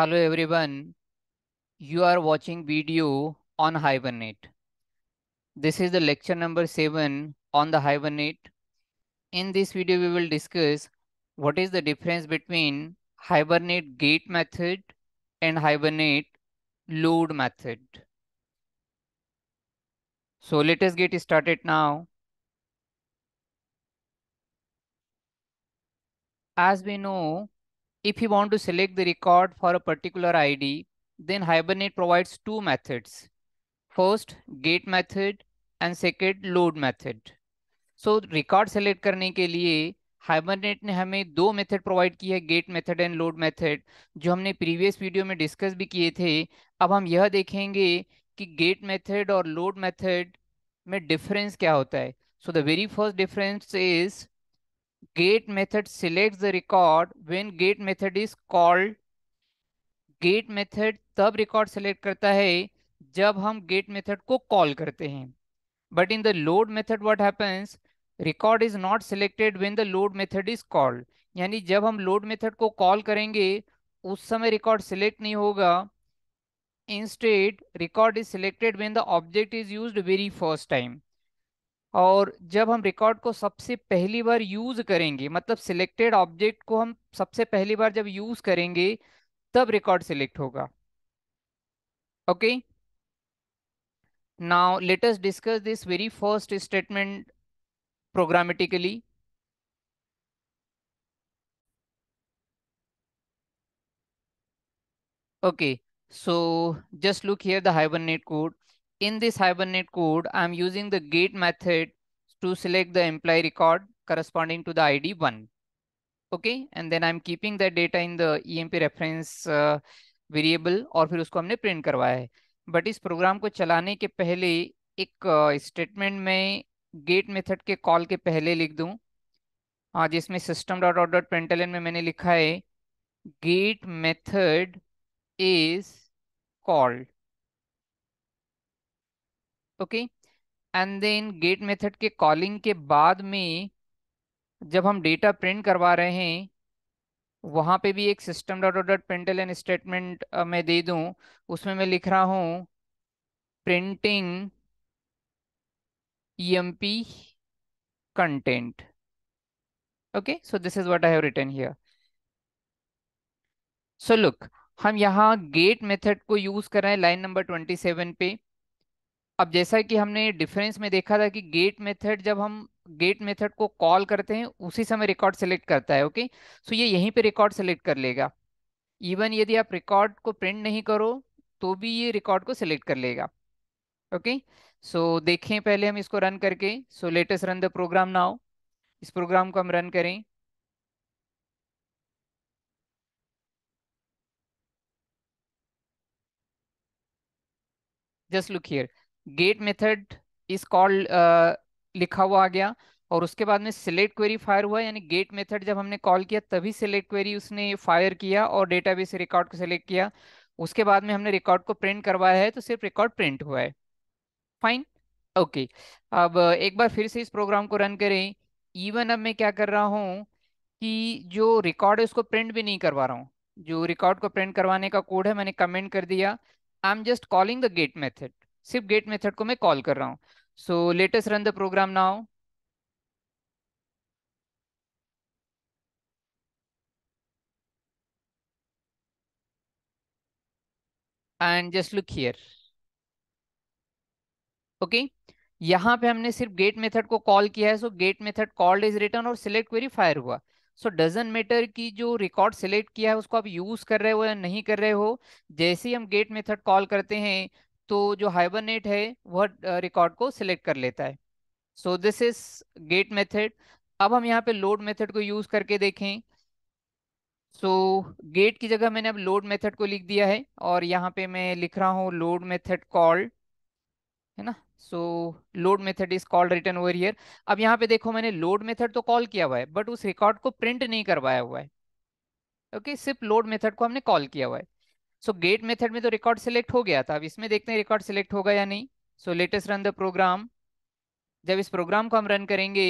Hello everyone. You are watching video on Hibernate. This is the lecture number 7 on the Hibernate. In this video, we will discuss what is the difference between Hibernate gate method and Hibernate load method. So let us get started now. As we know, If you want to select the record for a particular ID, then Hibernate provides two methods. First, get method and second, load method. So record select karne ke liye Hibernate ने हमें दो method provide की है get method and load method जो हमने previous video में discuss भी किए थे अब हम यह देखेंगे कि गेट मेथड और लोड मेथड में डिफरेंस क्या होता है so the very first difference is get method selects the record when get method is called get method तब record select करता है जब हम get method को call करते हैं but in the load method what happens record is not selected when the load method is called यानी जब हम load method को call करेंगे उस समय record select नहीं होगा instead record is selected when the object is used very first time और जब हम रिकॉर्ड को सबसे पहली बार यूज करेंगे मतलब सिलेक्टेड ऑब्जेक्ट को हम सबसे पहली बार जब यूज करेंगे तब रिकॉर्ड सिलेक्ट होगा okay now let's discuss this very first statement programmatically okay so just look here the Hibernate code in this Hibernate code, I'm using the get method to select the employee record corresponding to the ID 1. Okay, and then I'm keeping that data in the EMP reference uh, variable और फिर उसको हमने print करवाया है but इस program को चलाने के पहले एक statement में गेट method के call के पहले लिख दूं हाँ जिसमें system dot dot dot println में मैंने लिखा है get method is called okay and then get method के कॉलिंग के बाद में जब हम डेटा प्रिंट करवा रहे हैं वहाँ पे भी एक system dot dot println statement मैं दे दूँ उसमें मैं लिख रहा हूँ printing e content okay so this is what I have written here so look हम यहाँ गेट मेथड को यूज कर रहे हैं लाइन नंबर ट्वेंटी सेवन पे अब जैसा कि हमने डिफरेंस में देखा था कि गेट मेथड जब हम गेट मेथड को कॉल करते हैं उसी समय रिकॉर्ड सेलेक्ट करता है ओके सो ये यहीं पे रिकॉर्ड सेलेक्ट कर लेगा इवन यदि आप रिकॉर्ड को प्रिंट नहीं करो तो भी ये रिकॉर्ड को सिलेक्ट कर लेगा ओके सो देखें पहले हम इसको रन करके so let us run the program now इस प्रोग्राम को हम रन करें just look here get method is call लिखा हुआ आ गया और उसके बाद में सिलेक्ट क्वेरी फायर हुआ यानी गेट मेथड जब हमने कॉल किया तभी सिलेक्ट क्वेरी उसने फायर किया और डेटाबेस रिकॉर्ड को सिलेक्ट किया उसके बाद में हमने रिकॉर्ड को प्रिंट करवाया है तो सिर्फ रिकॉर्ड प्रिंट हुआ है फाइन ओके okay. अब एक बार फिर से इस प्रोग्राम को रन करें इवन अब मैं क्या कर रहा हूँ कि जो रिकॉर्ड है उसको प्रिंट भी नहीं करवा रहा हूँ जो रिकॉर्ड को प्रिंट करवाने का कोड है मैंने कमेंट कर दिया I am just calling the get method सिर्फ गेट मेथड को मैं कॉल कर रहा हूँ so let us run the program now and just look here okay यहाँ पे हमने सिर्फ गेट मेथड को कॉल किया है so get method called is return और सिलेक्ट क्वेरी फायर हुआ सो डजन मैटर की जो रिकॉर्ड सिलेक्ट किया है उसको आप यूज कर रहे हो या नहीं कर रहे हो जैसे ही हम गेट मेथड कॉल करते हैं तो जो हाइबरनेट है वह रिकॉर्ड को सिलेक्ट कर लेता है so this is get method अब हम यहाँ पे लोड मेथड को यूज करके देखें सो so, गेट की जगह मैंने अब लोड मेथड को लिख दिया है और यहाँ पे मैं लिख रहा हूँ लोड मेथड कॉल्ड है ना so load method is called return over here अब यहाँ पे देखो मैंने लोड मेथड तो कॉल किया हुआ है बट उस रिकॉर्ड को प्रिंट नहीं करवाया हुआ है ओके okay, सिर्फ लोड मेथड को हमने कॉल किया हुआ है सो गेट मेथड में तो रिकॉर्ड सिलेक्ट हो गया था अब इसमें देखते हैं रिकॉर्ड सिलेक्ट होगा या नहीं so let us run the program जब इस प्रोग्राम को हम रन करेंगे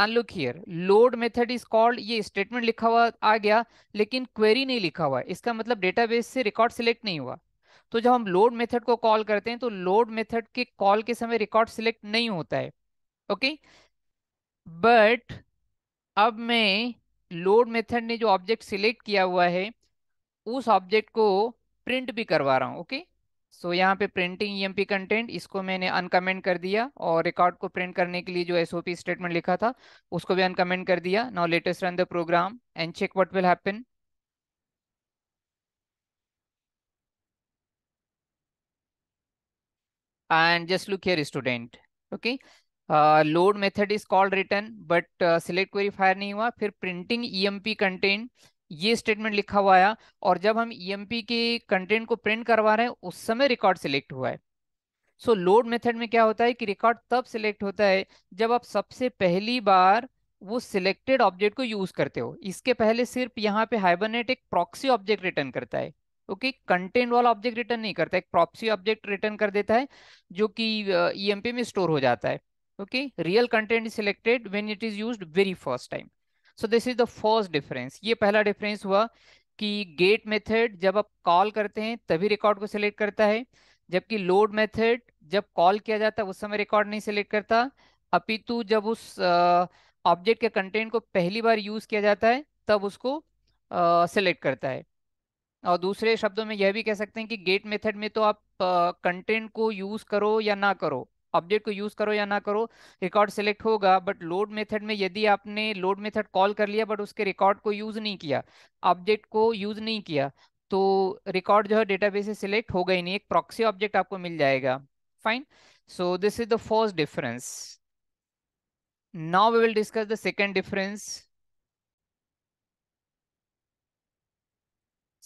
and look here load method is called ये स्टेटमेंट लिखा हुआ आ गया लेकिन क्वेरी नहीं लिखा हुआ इसका मतलब डेटाबेस से रिकॉर्ड सिलेक्ट नहीं हुआ तो जब हम लोड मेथड को कॉल करते हैं तो लोड मेथड के कॉल के समय रिकॉर्ड सिलेक्ट नहीं होता है ओके बट अब मैं लोड मेथड ने जो ऑब्जेक्ट सिलेक्ट किया हुआ है उस ऑब्जेक्ट को प्रिंट भी करवा रहा हूँ ओके सो यहाँ पे प्रिंटिंग ई कंटेंट इसको मैंने अनकमेंट कर दिया और रिकॉर्ड को प्रिंट करने के लिए जो एस स्टेटमेंट लिखा था उसको भी अनकमेंट कर दिया now let us run the program and check what will happen and just look here student okay load method is called return but select uh, select query fire nahi hua fir printing e ये statement लिखा हुआ आया और जब हम e e के content को print करवा रहे हैं उस समय रिकॉर्ड सिलेक्ट हुआ है सो लोड मेथड में क्या होता है कि रिकॉर्ड तब सिलेक्ट होता है जब आप सबसे पहली बार वो सिलेक्टेड ऑब्जेक्ट को यूज करते हो इसके पहले सिर्फ यहाँ पे हाइबरनेट एक प्रॉक्सी ऑब्जेक्ट रिटर्न करता है ओके कंटेंट वाला ऑब्जेक्ट रिटर्न नहीं करता एक प्रॉक्सी ऑब्जेक्ट रिटर्न कर देता है जो कि पी e में स्टोर हो जाता है okay real content is selected when it is used very first time so this is the first difference ये पहला डिफरेंस हुआ कि गेट मेथड जब आप कॉल करते हैं तभी रिकॉर्ड को सिलेक्ट करता है जबकि लोड मेथड जब कॉल किया जाता है उस समय रिकॉर्ड नहीं सिलेक्ट करता अपितु जब उस ऑब्जेक्ट के कंटेंट को पहली बार यूज किया जाता है तब उसको सिलेक्ट करता है और दूसरे शब्दों में यह भी कह सकते हैं कि गेट मेथड में तो आप कंटेंट को यूज करो या ना करो अपडेट को यूज करो या ना करो रिकॉर्ड सिलेक्ट होगा बट लोड मेथड में यदि आपने लोड मेथड कॉल कर लिया बट उसके रिकॉर्ड को यूज नहीं किया अपडेट को यूज नहीं किया तो रिकॉर्ड जो है डेटाबेस से सिलेक्ट होगा ही नहीं एक प्रॉक्सी ऑब्जेक्ट आपको मिल जाएगा fine so this is the first difference now we will discuss the second difference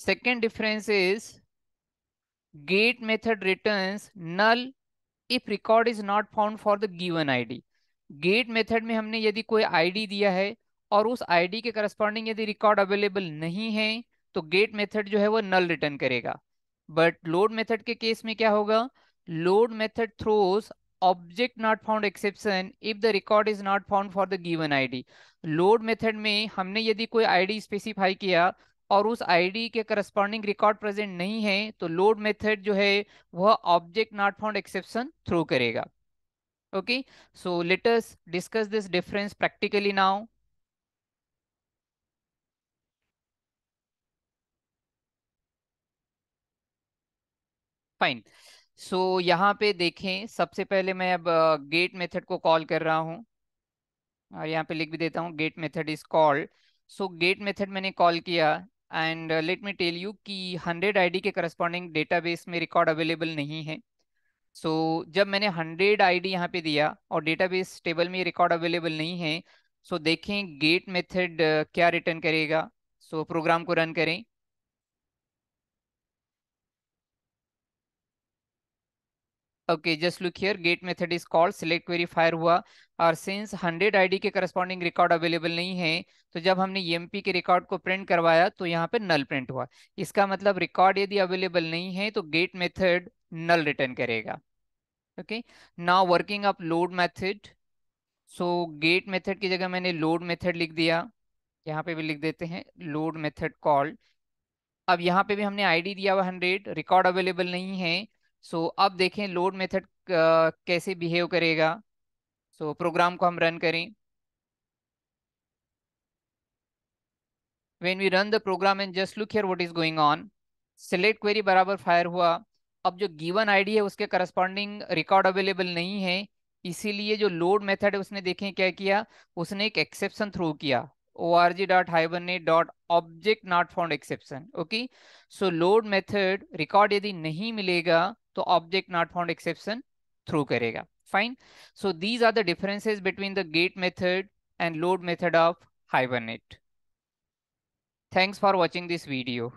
second difference is get method returns null if record is not found for the given ID get method में हमने यदि कोई ID दिया है और उस ID के corresponding यदि रिकॉर्ड अवेलेबल नहीं है तो गेट मेथड जो है वो नल रिटर्न करेगा बट लोड मेथड के केस में क्या होगा load method throws object not found exception if the record is not found for the given ID load method में हमने यदि कोई आईडी स्पेसिफाई किया और उस आईडी के करस्पॉन्डिंग रिकॉर्ड प्रेजेंट नहीं है तो लोड मेथड जो है वह object not found exception throw करेगा okay so let's discuss this this difference practically fine so यहां यहाँ पे देखें सबसे पहले मैं अब गेट मेथड को कॉल कर रहा हूं और यहाँ पे लिख भी देता हूँ get method is called so get method मैंने कॉल किया and let me tell you कि 100 आईडी के करस्पॉन्डिंग डेटाबेस में रिकॉर्ड अवेलेबल नहीं है सो so, जब मैंने 100 आईडी यहाँ पे दिया और डेटाबेस टेबल में रिकॉर्ड अवेलेबल नहीं है सो so देखें गेट मेथड uh, क्या रिटर्न करेगा सो so, प्रोग्राम को रन करें okay just look here get method is called select query fire हुआ और सिंस 100 आईडी के करस्पॉन्डिंग रिकॉर्ड अवेलेबल नहीं है तो जब हमने ईएमपी e के रिकॉर्ड को प्रिंट करवाया तो यहाँ पे नल प्रिंट हुआ इसका मतलब रिकॉर्ड यदि अवेलेबल नहीं है तो गेट मेथड नल रिटर्न करेगा okay now working up load method so get method की जगह मैंने लोड मेथड लिख दिया यहाँ पे भी लिख देते हैं लोड मेथड कॉल्ड अब यहाँ पे भी हमने आईडी दिया हुआ 100 रिकॉर्ड अवेलेबल नहीं है सो so, अब देखें लोड मेथड कैसे बिहेव करेगा सो so, प्रोग्राम को हम रन करें when we run the program and just look here what is going on select query बराबर फायर हुआ अब जो गिवन आईडी है उसके करस्पॉन्डिंग रिकॉर्ड अवेलेबल नहीं है इसीलिए जो लोड मेथड है उसने देखें क्या किया उसने एक एक्सेप्शन थ्रो किया O R G dot Hibernate dot object not found exception okay so load method record यदि नहीं मिलेगा तो object not found exception throw करेगा fine so these are the differences between the get method and load method of Hibernate thanks for watching this video